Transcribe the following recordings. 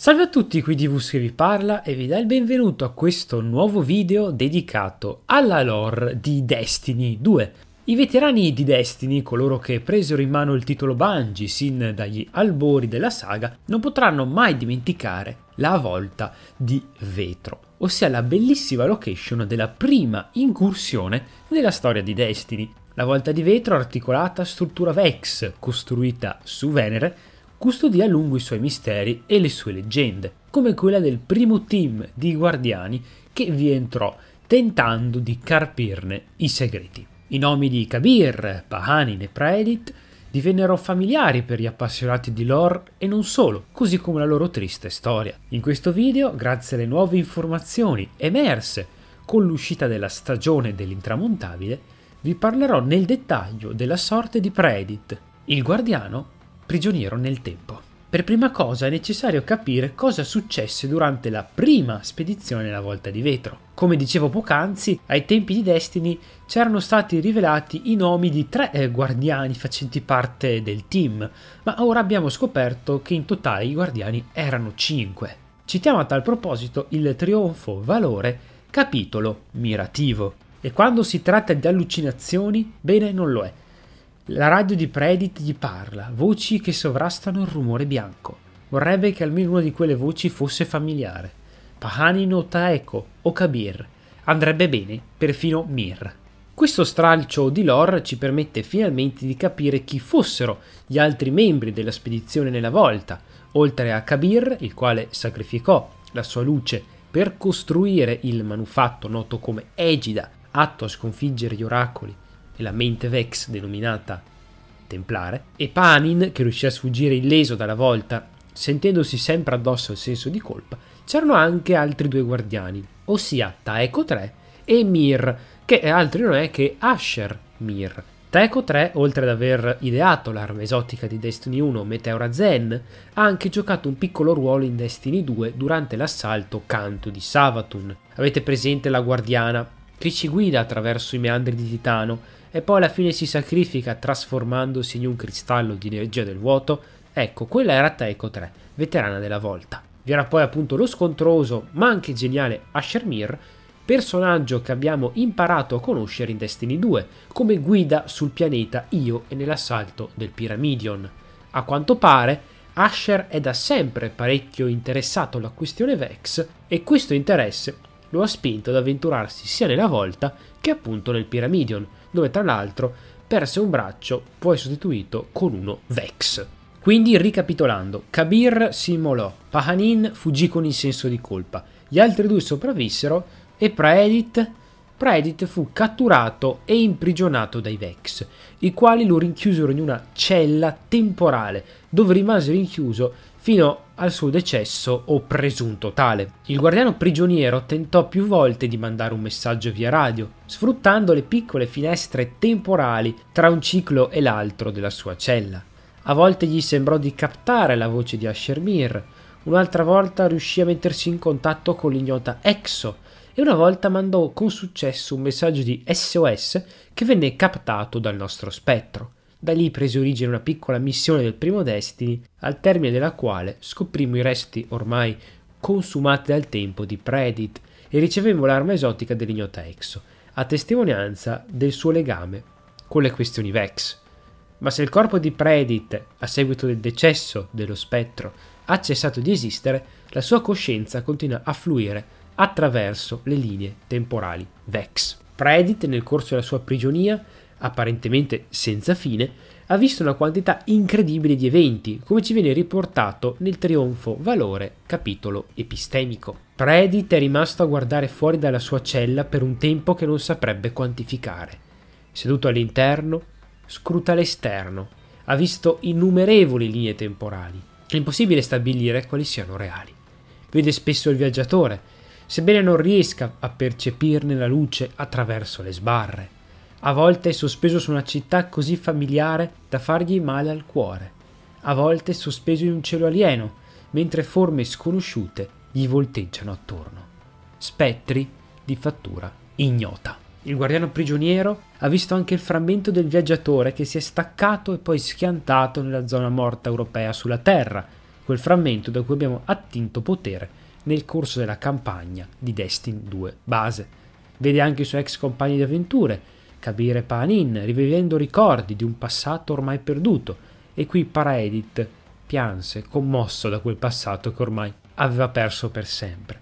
Salve a tutti, qui Divus che vi parla e vi dà il benvenuto a questo nuovo video dedicato alla lore di Destiny 2. I veterani di Destiny, coloro che presero in mano il titolo Bungie sin dagli albori della saga, non potranno mai dimenticare la volta di vetro, ossia la bellissima location della prima incursione nella storia di Destiny. La volta di vetro articolata struttura Vex, costruita su Venere, custodì a lungo i suoi misteri e le sue leggende, come quella del primo team di guardiani che vi entrò tentando di carpirne i segreti. I nomi di Kabir, Pahanin e Praedit divennero familiari per gli appassionati di lore e non solo, così come la loro triste storia. In questo video, grazie alle nuove informazioni emerse con l'uscita della stagione dell'intramontabile, vi parlerò nel dettaglio della sorte di Predit, il guardiano prigioniero nel tempo. Per prima cosa è necessario capire cosa successe durante la prima spedizione alla volta di vetro. Come dicevo poc'anzi, ai tempi di Destiny c'erano stati rivelati i nomi di tre eh, guardiani facenti parte del team, ma ora abbiamo scoperto che in totale i guardiani erano cinque. Citiamo a tal proposito il Trionfo Valore, capitolo mirativo. E quando si tratta di allucinazioni, bene non lo è, la radio di Predit gli parla, voci che sovrastano il rumore bianco. Vorrebbe che almeno una di quelle voci fosse familiare. Pahanin o Taeko o Kabir. Andrebbe bene perfino Mir. Questo stralcio di lore ci permette finalmente di capire chi fossero gli altri membri della spedizione nella volta, oltre a Kabir, il quale sacrificò la sua luce per costruire il manufatto noto come Egida, atto a sconfiggere gli oracoli e la Vex denominata Templare, e Panin, che riuscì a sfuggire illeso dalla volta, sentendosi sempre addosso il senso di colpa, c'erano anche altri due guardiani, ossia Taeko 3 e Mir, che altri non è che Asher Mir. Taeko 3, oltre ad aver ideato l'arma esotica di Destiny 1 Meteora Zen, ha anche giocato un piccolo ruolo in Destiny 2 durante l'assalto Canto di Savatun. Avete presente la guardiana che ci guida attraverso i meandri di Titano, e poi alla fine si sacrifica trasformandosi in un cristallo di energia del vuoto, ecco, quella era Taiko 3, veterana della volta. Vi era poi appunto lo scontroso, ma anche geniale Asher Mir, personaggio che abbiamo imparato a conoscere in Destiny 2, come guida sul pianeta Io e nell'assalto del Pyramidion. A quanto pare, Asher è da sempre parecchio interessato alla questione Vex e questo interesse lo ha spinto ad avventurarsi sia nella volta che appunto nel Pyramidion, dove tra l'altro perse un braccio poi sostituito con uno Vex. Quindi ricapitolando, Kabir si immolò, Pahanin fuggì con il senso di colpa, gli altri due sopravvissero e Praedit Praedit fu catturato e imprigionato dai Vex, i quali lo rinchiusero in una cella temporale, dove rimase rinchiuso fino al suo decesso o presunto tale. Il guardiano prigioniero tentò più volte di mandare un messaggio via radio, sfruttando le piccole finestre temporali tra un ciclo e l'altro della sua cella. A volte gli sembrò di captare la voce di Ashermir, un'altra volta riuscì a mettersi in contatto con l'ignota Exo e una volta mandò con successo un messaggio di SOS che venne captato dal nostro spettro. Da lì prese origine una piccola missione del primo Destiny, al termine della quale scoprimmo i resti ormai consumati dal tempo di Predit e ricevemmo l'arma esotica dell'ignota Exo, a testimonianza del suo legame con le questioni Vex. Ma se il corpo di Predit, a seguito del decesso dello spettro, ha cessato di esistere, la sua coscienza continua a fluire attraverso le linee temporali Vex. Predit, nel corso della sua prigionia, apparentemente senza fine, ha visto una quantità incredibile di eventi, come ci viene riportato nel Trionfo Valore, capitolo epistemico. Predit è rimasto a guardare fuori dalla sua cella per un tempo che non saprebbe quantificare. Seduto all'interno, scruta l'esterno, ha visto innumerevoli linee temporali. È impossibile stabilire quali siano reali. Vede spesso il viaggiatore, sebbene non riesca a percepirne la luce attraverso le sbarre. A volte è sospeso su una città così familiare da fargli male al cuore. A volte è sospeso in un cielo alieno, mentre forme sconosciute gli volteggiano attorno. Spettri di fattura ignota. Il guardiano prigioniero ha visto anche il frammento del viaggiatore che si è staccato e poi schiantato nella zona morta europea sulla Terra, quel frammento da cui abbiamo attinto potere nel corso della campagna di Destin 2 base. Vede anche i suoi ex compagni di avventure, Kabir Panin, rivivendo ricordi di un passato ormai perduto, e qui Paraedit pianse, commosso da quel passato che ormai aveva perso per sempre.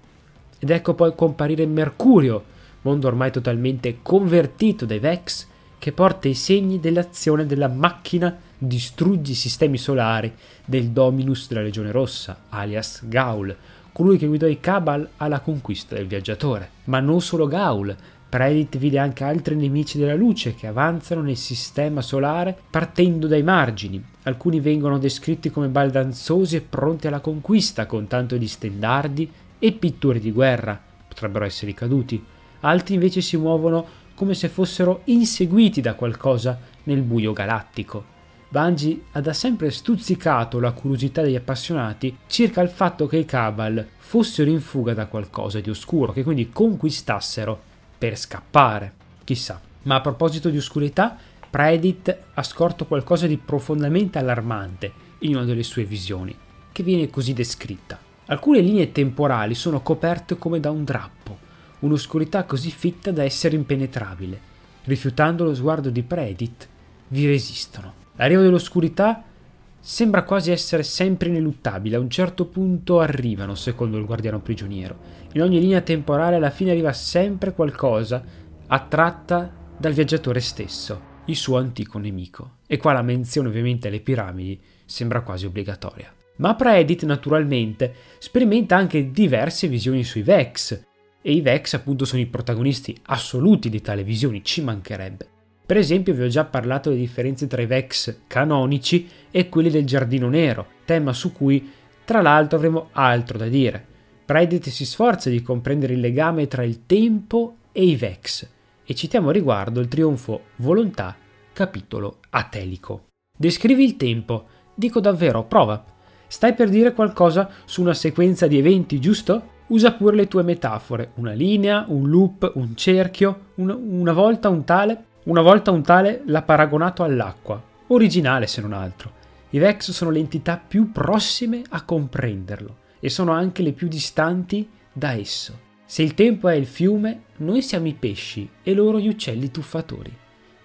Ed ecco poi comparire Mercurio, mondo ormai totalmente convertito dai Vex, che porta i segni dell'azione della macchina distruggi i sistemi solari del Dominus della Legione Rossa, alias Gaul, colui che guidò i Cabal alla conquista del viaggiatore. Ma non solo Gaul, Predit vide anche altri nemici della luce che avanzano nel sistema solare partendo dai margini. Alcuni vengono descritti come baldanzosi e pronti alla conquista con tanto di stendardi e pitture di guerra, potrebbero essere caduti. Altri invece si muovono come se fossero inseguiti da qualcosa nel buio galattico. Bungie ha da sempre stuzzicato la curiosità degli appassionati circa il fatto che i Cabal fossero in fuga da qualcosa di oscuro, che quindi conquistassero per scappare, chissà. Ma a proposito di oscurità, Predit ha scorto qualcosa di profondamente allarmante in una delle sue visioni, che viene così descritta. Alcune linee temporali sono coperte come da un drappo, un'oscurità così fitta da essere impenetrabile. Rifiutando lo sguardo di Predit, vi resistono. L'arrivo dell'oscurità Sembra quasi essere sempre ineluttabile, a un certo punto arrivano, secondo il guardiano prigioniero. In ogni linea temporale alla fine arriva sempre qualcosa attratta dal viaggiatore stesso, il suo antico nemico. E qua la menzione ovviamente alle piramidi sembra quasi obbligatoria. Ma Predit, naturalmente, sperimenta anche diverse visioni sui Vex, e i Vex appunto sono i protagonisti assoluti di tale visione, ci mancherebbe. Per esempio vi ho già parlato delle differenze tra i Vex canonici e quelli del Giardino Nero, tema su cui tra l'altro avremo altro da dire. Pride si sforza di comprendere il legame tra il tempo e i Vex e citiamo riguardo il trionfo Volontà, capitolo atelico. Descrivi il tempo, dico davvero, prova. Stai per dire qualcosa su una sequenza di eventi, giusto? Usa pure le tue metafore, una linea, un loop, un cerchio, un, una volta un tale, una volta un tale l'ha paragonato all'acqua, originale se non altro. I Vex sono le entità più prossime a comprenderlo e sono anche le più distanti da esso. Se il tempo è il fiume, noi siamo i pesci e loro gli uccelli tuffatori.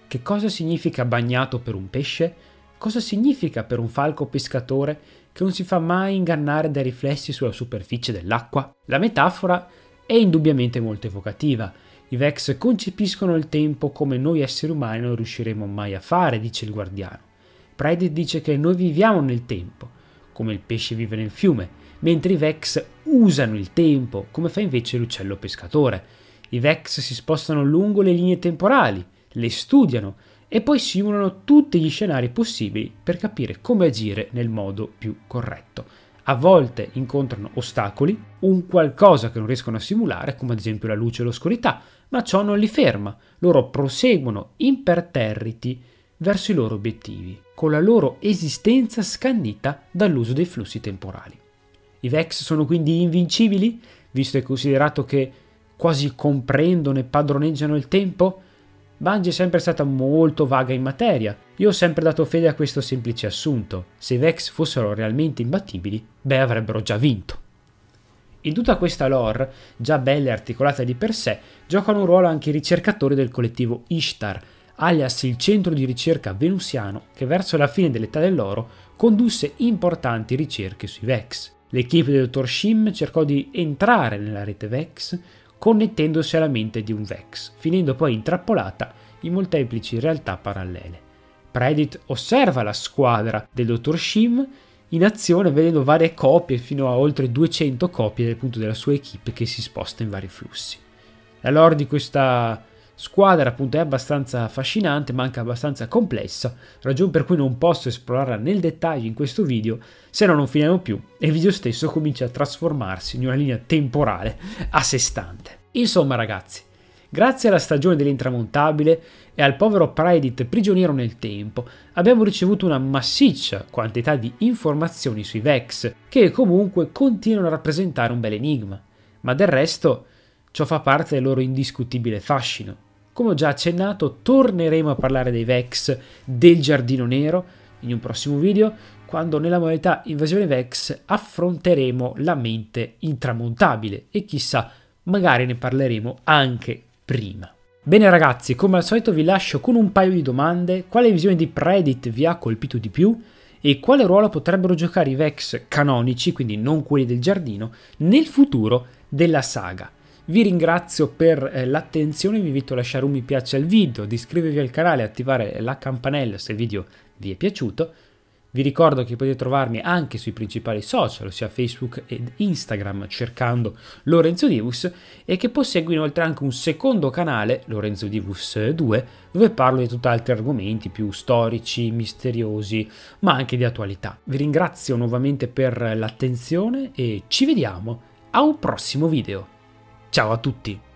Che cosa significa bagnato per un pesce? Cosa significa per un falco pescatore che non si fa mai ingannare dai riflessi sulla superficie dell'acqua? La metafora è indubbiamente molto evocativa. I Vex concepiscono il tempo come noi esseri umani non riusciremo mai a fare, dice il guardiano. Pride dice che noi viviamo nel tempo, come il pesce vive nel fiume, mentre i Vex usano il tempo, come fa invece l'uccello pescatore. I Vex si spostano lungo le linee temporali, le studiano e poi simulano tutti gli scenari possibili per capire come agire nel modo più corretto. A volte incontrano ostacoli, un qualcosa che non riescono a simulare, come ad esempio la luce e l'oscurità, ma ciò non li ferma. Loro proseguono imperterriti verso i loro obiettivi, con la loro esistenza scandita dall'uso dei flussi temporali. I Vex sono quindi invincibili, visto e considerato che quasi comprendono e padroneggiano il tempo? Bungie è sempre stata molto vaga in materia. Io ho sempre dato fede a questo semplice assunto. Se i Vex fossero realmente imbattibili, beh avrebbero già vinto. In tutta questa lore, già bella e articolata di per sé, giocano un ruolo anche i ricercatori del collettivo Ishtar, alias il centro di ricerca venusiano che verso la fine dell'età dell'oro condusse importanti ricerche sui VEX. L'equipe del dottor Shim cercò di entrare nella rete VEX connettendosi alla mente di un VEX, finendo poi intrappolata in molteplici realtà parallele. Predit osserva la squadra del dottor Shim in azione vedendo varie copie fino a oltre 200 copie appunto, della sua equipe che si sposta in vari flussi. La lore di questa squadra appunto è abbastanza affascinante ma anche abbastanza complessa, ragione per cui non posso esplorarla nel dettaglio in questo video, se no non finiamo più e il video stesso comincia a trasformarsi in una linea temporale a sé stante. Insomma ragazzi, grazie alla stagione dell'intramontabile e al povero Predit prigioniero nel tempo, abbiamo ricevuto una massiccia quantità di informazioni sui Vex, che comunque continuano a rappresentare un bel enigma, ma del resto ciò fa parte del loro indiscutibile fascino. Come ho già accennato, torneremo a parlare dei Vex del Giardino Nero in un prossimo video, quando nella modalità Invasione Vex affronteremo la mente intramontabile e chissà, magari ne parleremo anche prima. Bene ragazzi, come al solito vi lascio con un paio di domande. Quale visione di Predit vi ha colpito di più? E quale ruolo potrebbero giocare i Vex canonici, quindi non quelli del giardino, nel futuro della saga? Vi ringrazio per eh, l'attenzione, vi invito a lasciare un mi piace al video, di iscrivervi al canale e attivare la campanella se il video vi è piaciuto. Vi ricordo che potete trovarmi anche sui principali social, ossia Facebook ed Instagram, cercando Lorenzo Divus, e che posseggo inoltre anche un secondo canale, Lorenzo Divus 2, dove parlo di tutt'altri argomenti più storici, misteriosi, ma anche di attualità. Vi ringrazio nuovamente per l'attenzione e ci vediamo a un prossimo video. Ciao a tutti!